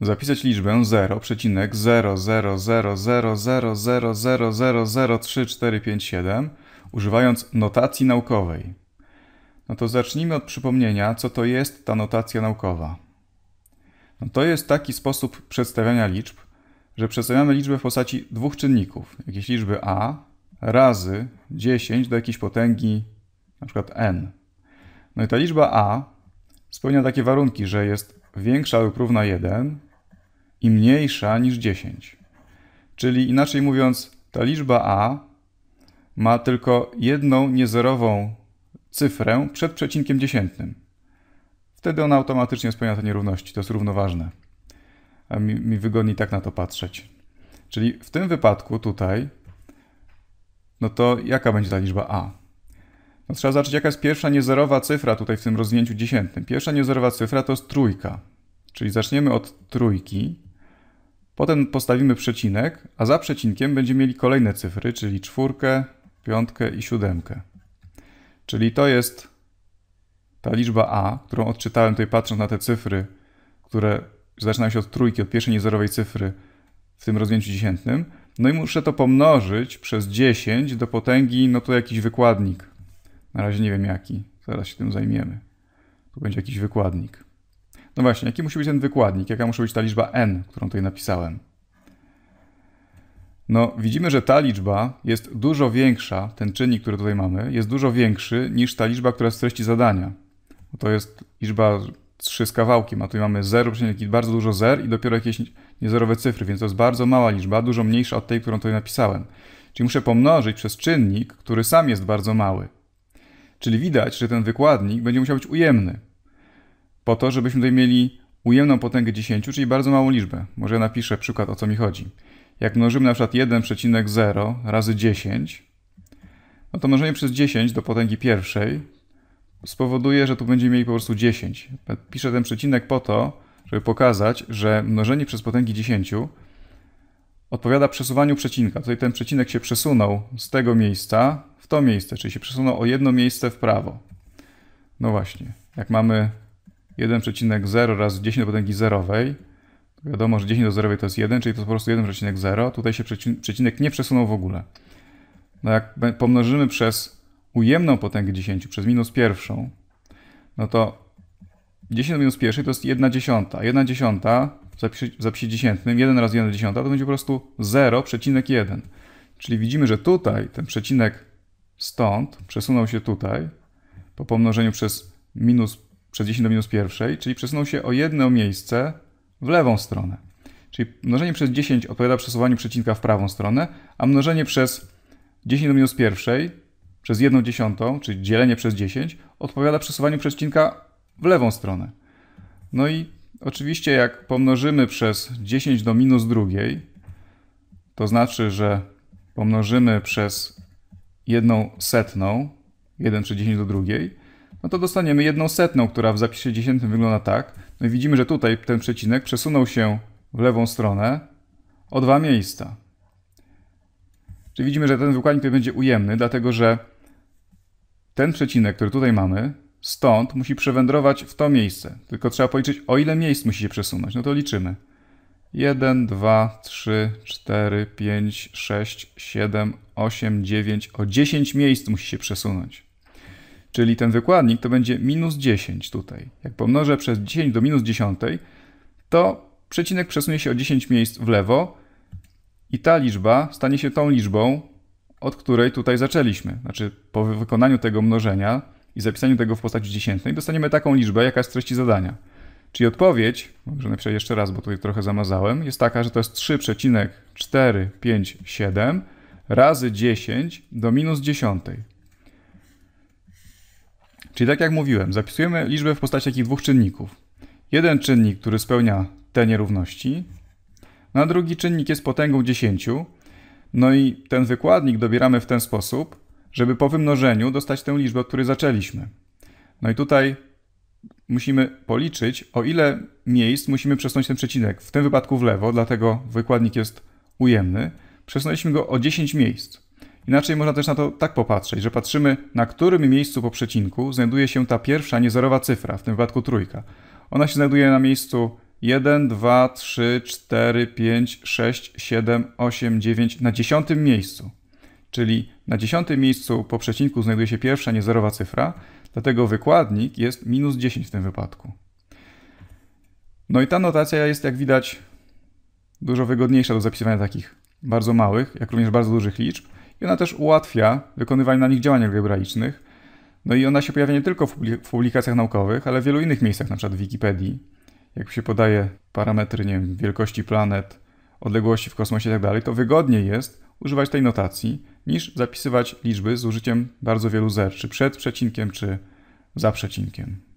Zapisać liczbę 0,0000000003457 używając notacji naukowej. No to zacznijmy od przypomnienia, co to jest ta notacja naukowa. No to jest taki sposób przedstawiania liczb, że przedstawiamy liczbę w postaci dwóch czynników, jakiejś liczby a razy 10 do jakiejś potęgi na przykład n. No i ta liczba a spełnia takie warunki, że jest większa lub równa 1, i mniejsza niż 10. Czyli inaczej mówiąc, ta liczba a ma tylko jedną niezerową cyfrę przed przecinkiem dziesiętnym. Wtedy ona automatycznie spełnia te nierówności. To jest równoważne. A mi, mi wygodniej tak na to patrzeć. Czyli w tym wypadku tutaj, no to jaka będzie ta liczba a? No trzeba zobaczyć, jaka jest pierwsza niezerowa cyfra tutaj w tym rozwinięciu dziesiętnym. Pierwsza niezerowa cyfra to jest trójka. Czyli zaczniemy od trójki Potem postawimy przecinek, a za przecinkiem będziemy mieli kolejne cyfry, czyli czwórkę, piątkę i siódemkę. Czyli to jest ta liczba A, którą odczytałem tutaj patrząc na te cyfry, które zaczynają się od trójki, od pierwszej niezerowej cyfry w tym rozwinięciu dziesiętnym. No i muszę to pomnożyć przez 10 do potęgi, no to jakiś wykładnik. Na razie nie wiem jaki, zaraz się tym zajmiemy. Tu będzie jakiś wykładnik. No właśnie, jaki musi być ten wykładnik? Jaka musi być ta liczba n, którą tutaj napisałem? No, widzimy, że ta liczba jest dużo większa, ten czynnik, który tutaj mamy, jest dużo większy niż ta liczba, która jest w treści zadania. To jest liczba 3 z kawałkiem, a tu mamy 0, bardzo dużo zer i dopiero jakieś niezerowe cyfry, więc to jest bardzo mała liczba, dużo mniejsza od tej, którą tutaj napisałem. Czyli muszę pomnożyć przez czynnik, który sam jest bardzo mały. Czyli widać, że ten wykładnik będzie musiał być ujemny po to, żebyśmy tutaj mieli ujemną potęgę 10, czyli bardzo małą liczbę. Może ja napiszę przykład, o co mi chodzi. Jak mnożymy na przykład 1,0 razy 10, no to mnożenie przez 10 do potęgi pierwszej spowoduje, że tu będziemy mieli po prostu 10. Piszę ten przecinek po to, żeby pokazać, że mnożenie przez potęgi 10 odpowiada przesuwaniu przecinka. Tutaj ten przecinek się przesunął z tego miejsca w to miejsce, czyli się przesunął o jedno miejsce w prawo. No właśnie, jak mamy 1,0 razy 10 do potęgi zerowej. Wiadomo, że 10 do zerowej to jest 1, czyli to jest po prostu 1,0. Tutaj się przecinek nie przesunął w ogóle. No jak pomnożymy przez ujemną potęgę 10, przez minus pierwszą, no to 10 do minus pierwszej to jest 1 dziesiąta. 1 dziesiąta w zapisie, dziesiętnym, 1 razy 1 dziesiąta to będzie po prostu 0,1. Czyli widzimy, że tutaj ten przecinek stąd przesunął się tutaj po pomnożeniu przez minus przez 10 do minus pierwszej, czyli przesunął się o jedno miejsce w lewą stronę. Czyli mnożenie przez 10 odpowiada przesuwaniu przecinka w prawą stronę, a mnożenie przez 10 do minus pierwszej przez 1 dziesiątą, czyli dzielenie przez 10, odpowiada przesuwaniu przecinka w lewą stronę. No i oczywiście jak pomnożymy przez 10 do minus drugiej, to znaczy, że pomnożymy przez jedną setną, 1 przez 10 do drugiej, no to dostaniemy jedną setną, która w zapisie 10 wygląda tak. No i widzimy, że tutaj ten przecinek przesunął się w lewą stronę o dwa miejsca. Czyli widzimy, że ten wykładnik tutaj będzie ujemny, dlatego że ten przecinek, który tutaj mamy, stąd musi przewędrować w to miejsce. Tylko trzeba policzyć, o ile miejsc musi się przesunąć. No to liczymy. 1, 2, 3, 4, 5, 6, 7, 8, 9. O 10 miejsc musi się przesunąć. Czyli ten wykładnik to będzie minus 10 tutaj. Jak pomnożę przez 10 do minus 10, to przecinek przesunie się o 10 miejsc w lewo i ta liczba stanie się tą liczbą, od której tutaj zaczęliśmy. Znaczy po wykonaniu tego mnożenia i zapisaniu tego w postaci dziesiętnej dostaniemy taką liczbę, jaka jest treści zadania. Czyli odpowiedź, może napiszę jeszcze raz, bo tutaj trochę zamazałem, jest taka, że to jest 3,457 razy 10 do minus dziesiątej. Czyli tak jak mówiłem, zapisujemy liczbę w postaci takich dwóch czynników. Jeden czynnik, który spełnia te nierówności, na drugi czynnik jest potęgą 10. No i ten wykładnik dobieramy w ten sposób, żeby po wymnożeniu dostać tę liczbę, od której zaczęliśmy. No i tutaj musimy policzyć, o ile miejsc musimy przesunąć ten przecinek. W tym wypadku w lewo, dlatego wykładnik jest ujemny. Przesunęliśmy go o 10 miejsc. Inaczej można też na to tak popatrzeć, że patrzymy, na którym miejscu po przecinku znajduje się ta pierwsza niezerowa cyfra, w tym wypadku trójka. Ona się znajduje na miejscu 1, 2, 3, 4, 5, 6, 7, 8, 9, na dziesiątym miejscu. Czyli na dziesiątym miejscu po przecinku znajduje się pierwsza niezerowa cyfra, dlatego wykładnik jest minus 10 w tym wypadku. No i ta notacja jest, jak widać, dużo wygodniejsza do zapisywania takich bardzo małych, jak również bardzo dużych liczb i ona też ułatwia wykonywanie na nich działań algebraicznych. No i ona się pojawia nie tylko w publikacjach naukowych, ale w wielu innych miejscach, np. w Wikipedii. Jak się podaje parametry nie wiem, wielkości planet, odległości w kosmosie itd., tak to wygodniej jest używać tej notacji, niż zapisywać liczby z użyciem bardzo wielu zer, czy przed przecinkiem, czy za przecinkiem.